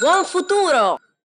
Buon futuro!